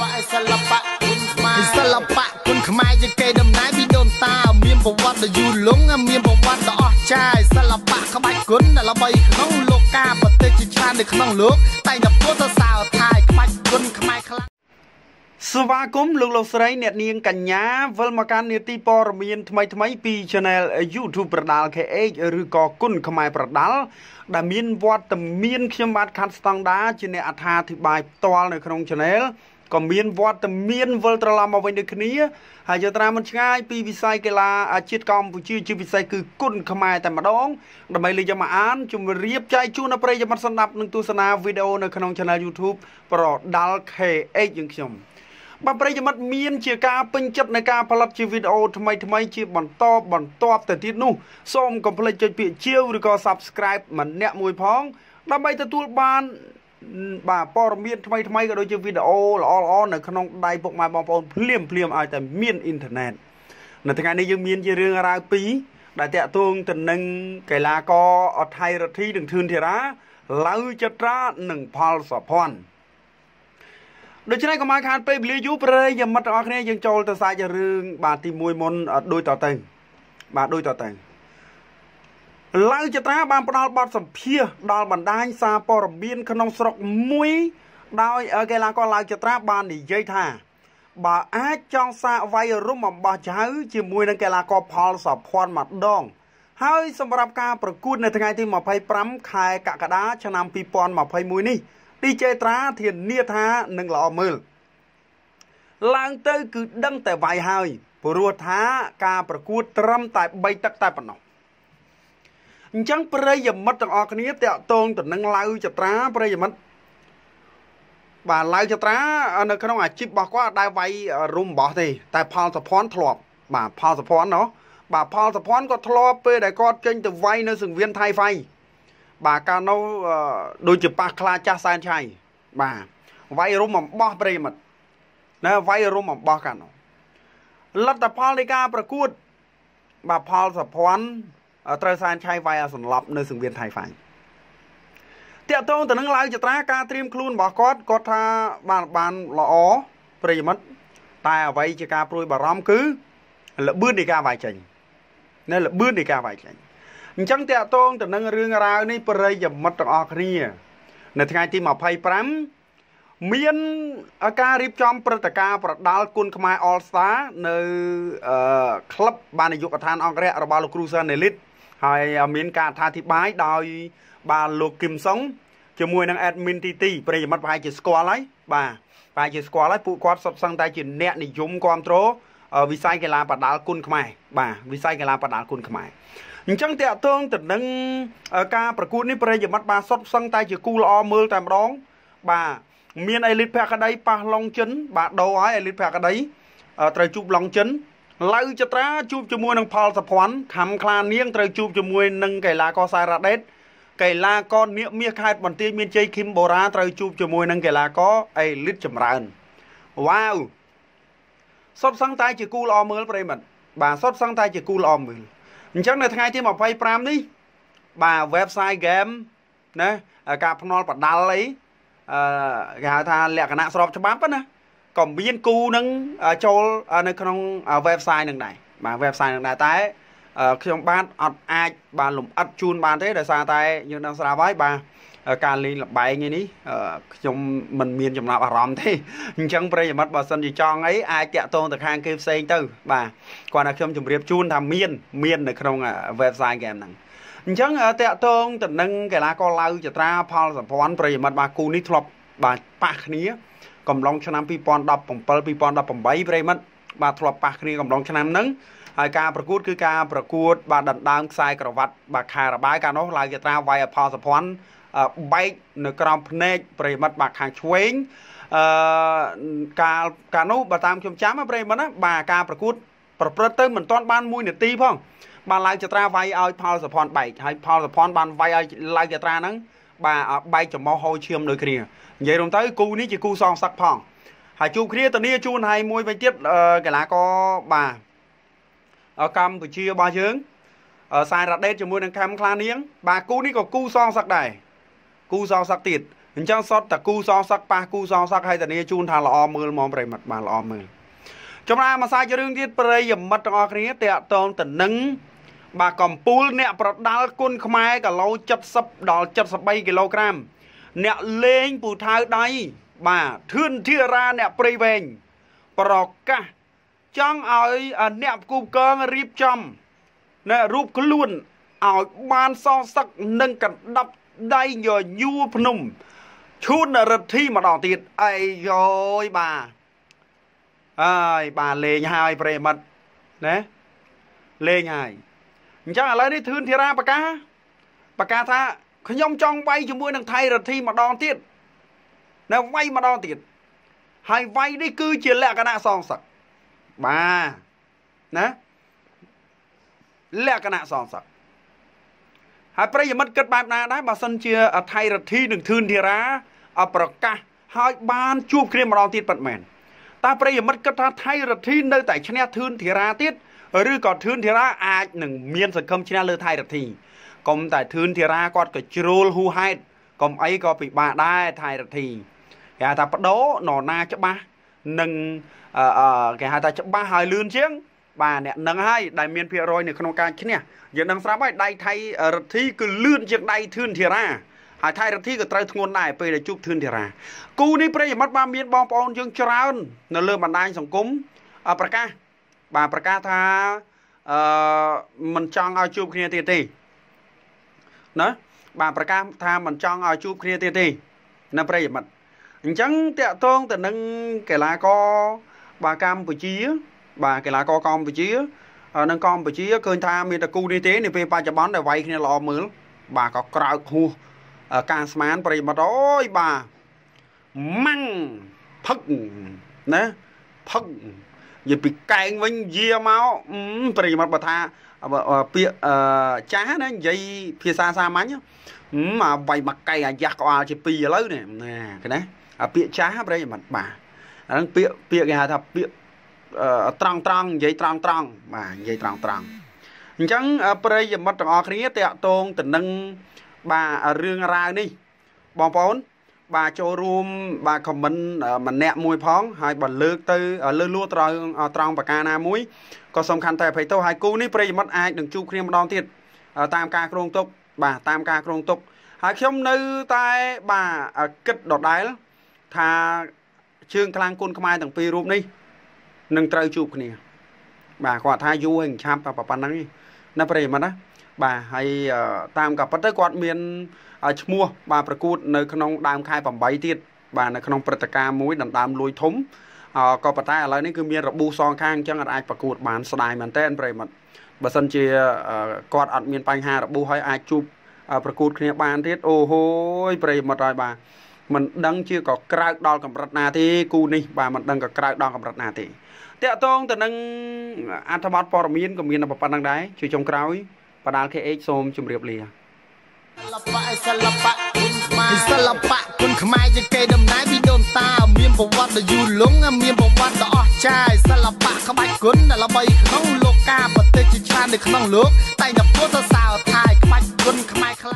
បៈសិល្បៈគុណខ្មែរសិល្បៈគុណខ្មែរជាគេដំណើរពីដូនតាមានប្រវត្តិដ៏យូរលង់មានប្រវត្តិដ៏អស្ចារ្យសិល្បៈក្បាច់គុណដែលល្បីក្នុងលោកាប្រទេសជាច្រើននៅក្នុងលោក តែងតែពោលសរសើរថាក្បាច់គុណខ្មែរខ្លាំងស្វាគមន៍លោកលោកស្រី អ្នកនាងកញ្ញាវិលមកកាន់នាទីព័ត៌មានថ្មីថ្មីពី Channel YouTube ប្រដាល់ KH ឬក៏គុណខ្មែរប្រដាល់ដែលមានវត្តមានខ្ញុំបាទខាត់ស្តង់ដាជាអ្នកអត្ថាធិប្បាយផ្ទាល់នៅក្នុង Channel ក៏មានវត្តមានវិលត្រឡប់មកវិញដូចគ្នាហើយយត្រាមិនឆ្ងាយពីវិស័យកីឡាអាជីពកម្ពុជាជាពិសេសគឺគុណខ្មែរតែម្ដងដើម្បីលើកយកមកអានជម្រាបចែកជូនដល់ប្រិយមិត្តស្ដាប់និងទស្សនាវីដេអូនៅក្នុង Channel YouTube ប្រដាល់ KH យើងខ្ញុំបាទប្រិយមិត្តមានជាការពេញចិត្តនៃការផលិតជាវីដេអូថ្មីថ្មីជាបន្តបន្តទៅទៀតនោះសូមកុំភ្លេចចុចពាក្យជាវឬក៏ Subscribe ម្នាក់មួយផងដើម្បីទទួលបានបាទព័ត៌មានថ្មីថ្មីក៏ដូចជាវីដេអូល្អល្អនៅក្នុងដៃពុកម៉ែបងប្អូនភ្លាមភ្លាមឲ្យតែមានអ៊ីនធឺណិតនៅថ្ងៃនេះយើងមានជារឿងរ៉ាវពីរដែលតាក់ទងទៅនឹងកីឡាករអថៃរដ្ឋីនឹងធឿនធារាឡៅចត្រានិងផលសុភ័ណ្ឌដូច្នេះកុំឲ្យខាតពេលវេលាយូរប្រិយមិត្តទាំងអស់គ្នាយើងចូលទៅសាច់រឿងបាទទី1មុនដូចតទៅបាទដូចតទៅឡៅចត្រាបានផ្ដល់បទសម្ភាសដល់បណ្ដាញសារព័ត៌មានក្នុងស្រុកមួយ ដោយកីឡាករឡៅចត្រាបាននិយាយថាបើអាចចង់សាកវាយរំអំបោះចៅជាមួយនឹងកីឡាករផលសភ័ណ្ឌម្ដងហើយសម្រាប់ការប្រកួតនៅថ្ងៃទី25ខែកក្កដាឆ្នាំ2021នេះ DJ ត្រាធានាថានឹងល្អមើលឡើងទៅគឺដឹងតែវាយហើយព្រោះថាការប្រកួតត្រឹមតែ3ទឹកតែប៉ុណ្ណោះអញ្ចឹងប្រិយមិត្តទាំងអស់គ្នាតាក់ទងទៅនឹងឡៅចត្រាប្រិយមិត្តបាទឡៅចត្រានៅក្នុងអាជីពរបស់គាត់អត់ដែលវាយរុំបោះទេតែផលសុភ័ណ្ឌធ្លាប់បាទផលសុភ័ណ្ឌណោះបាទផលសុភ័ណ្ឌគាត់ធ្លាប់ពេលដែលគាត់ចេញទៅវាយនៅសង្វៀនថៃហ្វៃបាទកាលនោះដូចជាប៉ះខ្លាចាស់សែនឆៃបាទវាយរុំអំបោះប្រិយមិត្តណាវាយរុំអំបោះកាលនោះលទ្ធផលនៃការប្រកួតបាទផលសុភ័ណ្ឌត្រូវសែនឆៃវាយឲ្យសន្លប់នៅសង្វៀនថៃហ្វាញ់តាកតងទៅនឹងឡាវចត្រាការត្រៀមខ្លួនរបស់គាត់គាត់ថាបានបានល្អប្រិយមិត្តតែអ្វីជាការព្រួយ បារម្ភគឺល្បឿននៃការវាយចេញនៅល្បឿននៃការវាយចេញអញ្ចឹងតាកតងទៅនឹងរឿងរ៉ាវនេះប្រិយមិត្តទាំងអស់គ្នានៅថ្ងៃទី25មានការរៀបចំព្រឹត្តិការណ៍ប្រដាល់គុណខ្មែរ All Star នៅក្លឹបបាននាយកដ្ឋានអង្គរៈរបស់លោកគ្រូសានេលីតហើយមានការអធិប្បាយដោយ បាទលោកគឹមសុងជាមួយនឹង admin ទីទីប្រិយមិត្តប្រហែលជាស្គាល់ហើយបាទប្រហែលជាស្គាល់ហើយពួកគាត់សុទ្ធសឹងតែជាអ្នកនិយមគ្រប់គ្រងវិស័យកីឡាប្រដាល់គុណខ្មែរបាទវិស័យកីឡាប្រដាល់គុណខ្មែរអញ្ចឹងតកតងទៅនឹងការប្រកួតនេះប្រិយមិត្តបាទសុទ្ធសឹងតែជាគូល្អមើលតែម្ដងបាទមានអេលីតភក្តីប៉ះឡុងចិន បាទដោហើយអេលីតភក្តីត្រូវជួបឡុងចិនឡៅចត្រាជួបជាមួយនឹងផលសុភ័ណ្ឌខំខ្លានាងត្រូវជួបជាមួយនឹងកីឡាករសារ៉ាដេត កីឡាករនៀកមាសខេត្តបន្ទាយមានជ័យឃីមបូរ៉ាត្រូវជួបជាមួយនឹងកីឡាករអេលីតចម្រើនវ៉ាវសុទ្ធសឹងតែជាគូល្អមើលប្រិមិត្តបាទសុទ្ធសឹងតែជាគូល្អមើលអញ្ចឹងនៅថ្ងៃទី25នេះ បាទ website game ណាការភ្នាល់បដាល់អីអឺគេហៅថាលក្ខណៈស្របច្បាប់ណាក៏មានគូនឹងចូលនៅក្នុង website នឹងដែរបាទ website នឹងដែរតែ ខ្ញុំបាទអត់អាច បានលំអិតជូនបានទេដោយសារតែយើងដឹងស្រាប់ហើយបាទការលេងលបែងនេះខ្ញុំមិនមាន ចំណាប់អារម្មណ៍ទេអញ្ចឹងប្រិយមិត្តបើសិនជាចង់អីអាចតាក់ទងទៅខាងគេផ្សេងទៅ បាទគាត់ថាខ្ញុំជម្រាបជូនថាមាន មាននៅក្នុង website game ហ្នឹងអញ្ចឹងតាក់ទងទៅនឹងកីឡាករឡាវចត្រា ផលសម្ព័ន្ធប្រិយមិត្តបាទគូនេះធ្លាប់បាទប៉ះគ្នាកំឡុងឆ្នាំ2017 2018ប្រិមិត្តបាទធ្លាប់ប៉ះគ្នាកំឡុងឆ្នាំហ្នឹងហើយការប្រកួតគឺការប្រកួត បាទដណ្ដើមខ្សែក្រវ៉ាត់ បាទខារបបាយកាលនោះឡាវយាត្រាវាយអផលសុភ័ណ្ឌបែកនៅក្រោមភ្នែកប្រិមិត្តបាទខាងឆ្វេងអឺកាលកាលនោះបើតាមខ្ញុំចាំប្រិមិត្តណាបាទការប្រកួតប្រព្រឹត្តទៅមិនទាន់បាន1នាទីផងបាទឡាវយាត្រាវាយឲ្យផលសុភ័ណ្ឌបែកហើយផលសុភ័ណ្ឌបានវាយឲ្យឡាវយាត្រាហ្នឹងបាទបែកចំហហូរឈាមដូចគ្នានិយាយរំទៅគូនេះជាគូសងសឹកផង ហើយជួបគ្នាធានាជួនហើយមួយវិញទៀតកីឡាករបាទកម្ពុជារបស់យើងសាយរ៉ាដេតជាមួយនឹងខាំខ្លានាងបាទគូនេះក៏គូសងសឹកដែរគូសងសឹកទៀតអញ្ចឹងសតតាគូសងសឹកប៉ះគូសងសឹកហើយធានាជូនថាល្អមើលមកប្រិមិត្តបាទល្អមើលចំណាមសាច់រឿងទៀតប្រិយមិត្តទាំងអស់គ្នាតកតងតនឹងបាទកំពូលអ្នកប្រដាល់គុណខ្មែរគីឡូ70ដល់73គីឡូក្រាម អ្នកលេងពូថៅដៃបាទធឿនធារាអ្នកព្រៃវែងប្រកាសចង់ឲ្យអ្នកគូកងរៀបចំនៅរូបខ្លួនឲ្យបានសងសឹកនិងកណ្ដាប់ដៃយយួរភ្នំឈូនរទ្ធីម្ដងទៀតអីយយបាទអើយបាទលេងហើយប្រិមិត្តណាលេងហើយអញ្ចឹងឥឡូវនេះធឿនធារាប្រកាសប្រកាសថាខ្ញុំចង់វាយជាមួយនឹងថៃរដ្ឋីម្ដងទៀតនៅវាយម្ដងទៀតហើយវាយនេះគឺជាលក្ខណៈសងសឹកបាទណាលក្ខណៈសងសឹកហើយប្រិយមិត្តគិតបែបណាដែរបើសិនជាអថៃរដ្ឋីនឹងធឿនធារាប្រកាសហើយបានជួបគ្នាម្ដងទៀតប៉ាត់មែនតើប្រិយមិត្តគិតថាថៃរដ្ឋីនៅតែឈ្នះធឿនធារាទៀតឬក៏ធឿនធារាអាចនឹងមានសង្ឃឹមឈ្នះលើថៃរទ្ធីកុំតែធឿនធារាគាត់ក៏ជ្រុលហ៊ូហេតកុំអីក៏ពិបាកដែរថៃរទ្ធីគេហៅថាបដោនរណាច្បាស់នឹងគេហៅថាច្បាស់ហើយលឿនជាងបាទអ្នកនឹងហើយដែលមានភាគរយ នៅក្នុងការឈ្នះយើងនឹងស្រាប់ហើយដៃថៃរទ្ធីគឺលឿនជាងដៃធឿនធារាហើយថៃរទ្ធីក៏ត្រូវធ្ងន់ដែរពេលដែលជួបធឿនធារាគូនេះប្រិយមិត្តបានមានបងប្អូនយើងច្រើន នៅលើបណ្ដាញសង្គមប្រកាសបាទប្រកាសថាអឺមិនចង់ឲ្យជួបគ្នាទៀតទេណាបាទប្រកាសថាមិនចង់ឲ្យជួបគ្នាទៀតទេណាប្រិយមិត្តអញ្ចឹងតកតងទៅនឹងកីឡាករបាទកម្ពុជា បាទកីឡាករកម្ពុជានឹងកម្ពុជាឃើញថាមានតកូនេះទេនៅពេលបច្ចុប្បន្នដែលវាយគ្នាល្អមើលបាទក៏ក្រោកហួសការស្មាន ប្រិមត្តអើយបាទម៉ាំងផឹកណាផឹកនិយាយពីកែងវិញយាមកប្រិយមិត្តបើថាពាក្យចាស់ណានិយាយភាសាសាមញ្ញអាវាយមកកែងអាយ៉ាស់ក្បាលជាពីរឥឡូវនេះណាឃើញណាអាពាក្យចាស់ប្រិយមិត្តបាទអាហ្នឹងពាក្យពាក្យគេហៅថាពាក្យត្រង់ត្រង់និយាយត្រង់ត្រង់បាទនិយាយត្រង់ត្រង់អញ្ចឹងប្រិយមិត្តទាំងអស់គ្នាតកតងទៅនឹងបាទរឿងរ៉ាវនេះបងប្អូនបាទចូលរួម បាទខមមិនម្នាក់មួយផង ហើយបើលើកទៅលើលួត្រូវត្រង់ប្រការណាមួយក៏សំខាន់តែអភ័យទោសហើយគូនេះប្រិយមិត្តអាចនឹងជួបគ្នាម្ដងទៀតតាមការគ្រងទុកបាទតាមការគ្រងទុកហើយខ្ញុំនៅតែបាទគិតដដែលថាជើងខ្លាំងគុណខ្មែរទាំងពីររូបនេះនឹងត្រូវជួបគ្នាបាទគាត់ថាយូរហើយឆាប់តែប៉ុណ្្នឹងណាប្រិយមិត្តណាបាទហើយតាមក៏ប៉ុន្តែគាត់មានឈ្មោះបាទប្រកួតនៅក្នុងដើមខែ8ទៀតបាទនៅក្នុងព្រឹត្តិការណ៍មួយដណ្ដើមលួយ ធំក៏ប៉ុន្តែឥឡូវនេះគឺមានរបួសសងខាងអញ្ចឹងអាចប្រកួតបានស្ដាយមែនតើប្រិមត្តបើសិនជាគាត់អត់មាន បញ្ហារបួសហើយអាចជួបប្រកួត គ្នាបានទៀតអូហូយប្រិមត្តហើយបាទមិនដឹងជាក៏ក្រៅដល់កម្រិតណាទេគូនេះបាទមិនដឹងក៏ក្រៅដល់កម្រិតណាទេតកតងទៅនឹងអត្ថបទព័ត៌មានក៏មានប៉ុណ្ណឹងដែរជាចុងក្រោយបដាល KH សូមជម្រាបលាសិល្បៈសិល្បៈគុណខ្មែរសិល្បៈគុណខ្មែរជាគេដំណើរពីដូនតាមាន ប្រវត្តិដ៏យូរលង់មានប្រវត្តិដ៏អស្ចារ្យសិល្បៈក្បាច់គុណដែលល្បីក្នុងលោកកាប្រទេសជាច្រើននៅក្នុងលោកតែងតែពោលសរសើរថាក្បាច់គុណខ្មែរខ្លាំង